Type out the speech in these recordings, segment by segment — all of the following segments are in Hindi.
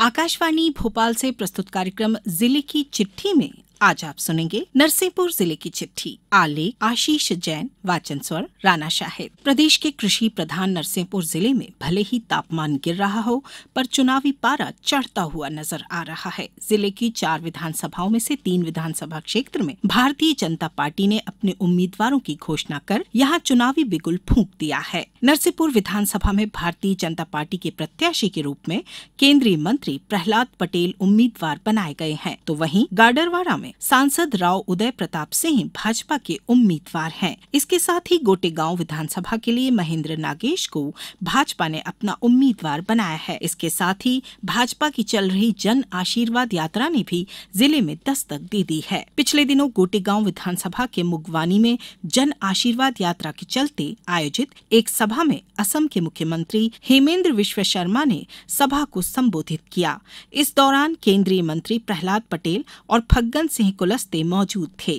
आकाशवाणी भोपाल से प्रस्तुत कार्यक्रम जिले की चिट्ठी में आज आप सुनेंगे नरसिंहपुर जिले की चिट्ठी आले आशीष जैन वाचन स्वर राना शाहिद प्रदेश के कृषि प्रधान नरसिंहपुर जिले में भले ही तापमान गिर रहा हो पर चुनावी पारा चढ़ता हुआ नजर आ रहा है जिले की चार विधानसभाओं में से तीन विधानसभा क्षेत्र में भारतीय जनता पार्टी ने अपने उम्मीदवारों की घोषणा कर यहाँ चुनावी बिगुल फूक दिया है नरसिंहपुर विधानसभा में भारतीय जनता पार्टी के प्रत्याशी के रूप में केंद्रीय मंत्री प्रहलाद पटेल उम्मीदवार बनाए गए हैं तो वहीं गाडरवाड़ा में सांसद राव उदय प्रताप सिंह भाजपा के उम्मीदवार हैं इसके साथ ही गांव विधानसभा के लिए महेंद्र नागेश को भाजपा ने अपना उम्मीदवार बनाया है इसके साथ ही भाजपा की चल रही जन आशीर्वाद यात्रा ने भी जिले में दस्तक दे दी है पिछले दिनों गोटेगांव विधानसभा के मुगवानी में जन आशीर्वाद यात्रा के चलते आयोजित एक सभा में असम के मुख्यमंत्री हेमेंद्र विश्व शर्मा ने सभा को संबोधित किया इस दौरान केंद्रीय मंत्री प्रहलाद पटेल और फग्गन सिंह सिंह कुलस्ते मौजूद थे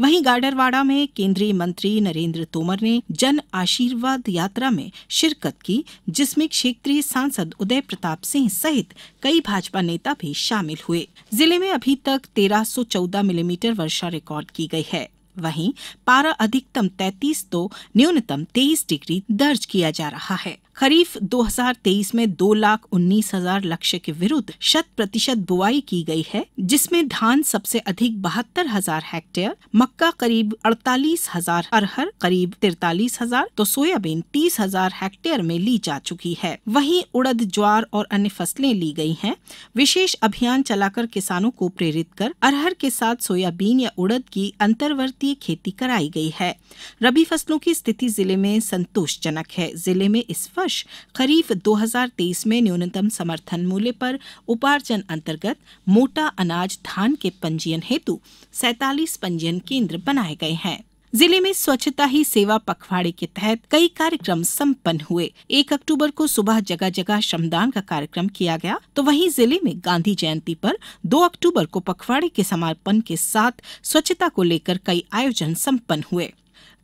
वहीं गाडरवाड़ा में केंद्रीय मंत्री नरेंद्र तोमर ने जन आशीर्वाद यात्रा में शिरकत की जिसमें क्षेत्रीय सांसद उदय प्रताप सिंह सहित कई भाजपा नेता भी शामिल हुए जिले में अभी तक 1314 मिलीमीटर वर्षा रिकॉर्ड की गई है वहीं पारा अधिकतम 33 तो न्यूनतम 23 डिग्री दर्ज किया जा रहा है खरीफ 2023 में दो लाख उन्नीस हजार लक्ष्य के विरुद्ध शत प्रतिशत बुआई की गई है जिसमें धान सबसे अधिक बहत्तर हजार हेक्टेयर मक्का करीब अड़तालीस हजार अरहर करीब तिरतालीस हजार तो सोयाबीन तीस हजार हेक्टेयर में ली जा चुकी है वहीं उड़द ज्वार और अन्य फसलें ली गई हैं विशेष अभियान चलाकर किसानों को प्रेरित कर अरहर के साथ सोयाबीन या उड़द की अंतर्वर्तीय खेती कराई गई है रबी फसलों की स्थिति जिले में संतोषजनक है जिले में इस वर्ष खरीफ 2023 में न्यूनतम समर्थन मूल्य पर उपार्जन अंतर्गत मोटा अनाज धान के पंजीयन हेतु सैतालीस पंजीयन केंद्र बनाए गए हैं जिले में स्वच्छता ही सेवा पखवाड़े के तहत कई कार्यक्रम संपन्न हुए एक अक्टूबर को सुबह जगह जगह श्रमदान का कार्यक्रम किया गया तो वहीं जिले में गांधी जयंती पर 2 अक्टूबर को पखवाड़े के समापन के साथ स्वच्छता को लेकर कई आयोजन संपन्न हुए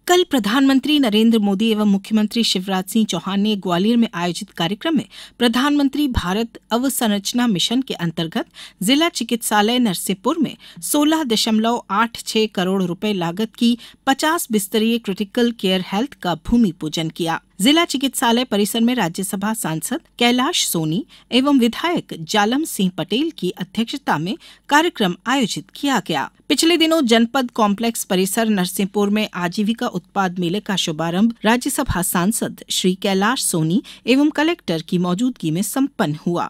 कल प्रधानमंत्री नरेंद्र मोदी एवं मुख्यमंत्री शिवराज सिंह चौहान ने ग्वालियर में आयोजित कार्यक्रम में प्रधानमंत्री भारत अवसंरचना मिशन के अंतर्गत जिला चिकित्सालय नरसिंहपुर में सोलह दशमलव आठ छह करोड़ रुपए लागत की पचास बिस्तरीय क्रिटिकल केयर हेल्थ का भूमि पूजन किया जिला चिकित्सालय परिसर में राज्यसभा सांसद कैलाश सोनी एवं विधायक जालम सिंह पटेल की अध्यक्षता में कार्यक्रम आयोजित किया गया पिछले दिनों जनपद कॉम्प्लेक्स परिसर नरसिंहपुर में आजीविका उत्पाद मेले का शुभारंभ राज्यसभा सांसद श्री कैलाश सोनी एवं कलेक्टर की मौजूदगी में सम्पन्न हुआ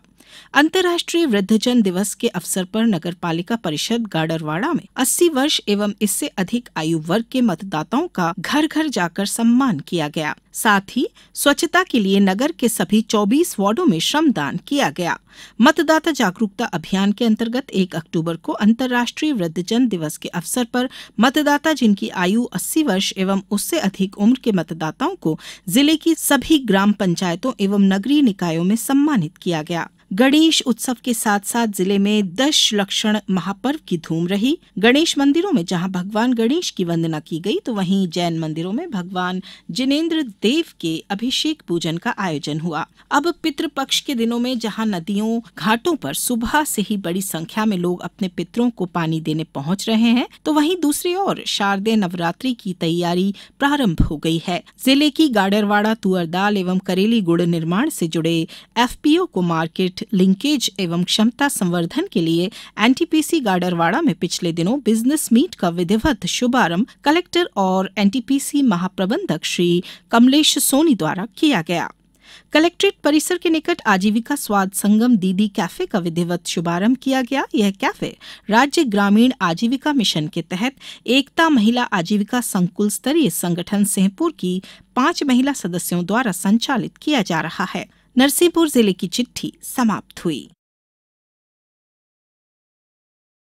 अंतर्राष्ट्रीय वृद्धजन दिवस के अवसर पर नगर पालिका परिषद गाडरवाड़ा में 80 वर्ष एवं इससे अधिक आयु वर्ग के मतदाताओं का घर घर जाकर सम्मान किया गया साथ ही स्वच्छता के लिए नगर के सभी 24 वार्डो में श्रमदान किया गया मतदाता जागरूकता अभियान के अंतर्गत 1 अक्टूबर को अंतर्राष्ट्रीय वृद्धजन दिवस के अवसर पर मतदाता जिनकी आयु 80 वर्ष एवं उससे अधिक उम्र के मतदाताओं को जिले की सभी ग्राम पंचायतों एवं नगरीय निकायों में सम्मानित किया गया गणेश उत्सव के साथ साथ जिले में दश लक्षण महापर्व की धूम रही गणेश मंदिरों में जहां भगवान गणेश की वंदना की गई तो वहीं जैन मंदिरों में भगवान जिनेन्द्र देव के अभिषेक पूजन का आयोजन हुआ अब पितृपक्ष के दिनों में जहां नदियों घाटों पर सुबह से ही बड़ी संख्या में लोग अपने पितरों को पानी देने पहुँच रहे हैं तो वही दूसरी ओर शारदीय नवरात्रि की तैयारी प्रारंभ हो गई है जिले की गाडरवाड़ा तुअरदाल एवं करेली गुड़ निर्माण से जुड़े एफ को मार्केट नेट लिंकेज एवं क्षमता संवर्धन के लिए एनटीपीसी गाडरवाड़ा में पिछले दिनों बिजनेस मीट का विधिवत शुभारंभ कलेक्टर और एनटीपीसी महाप्रबंधक श्री कमलेश सोनी द्वारा किया गया कलेक्ट्रेट परिसर के निकट आजीविका स्वाद संगम दीदी कैफे का विधिवत शुभारंभ किया गया यह कैफे राज्य ग्रामीण आजीविका मिशन के तहत एकता महिला आजीविका संकुल स्तरीय संगठन सिंहपुर की पांच महिला सदस्यों द्वारा संचालित किया जा रहा है नरसिंहपुर जिले की चिट्ठी समाप्त हुई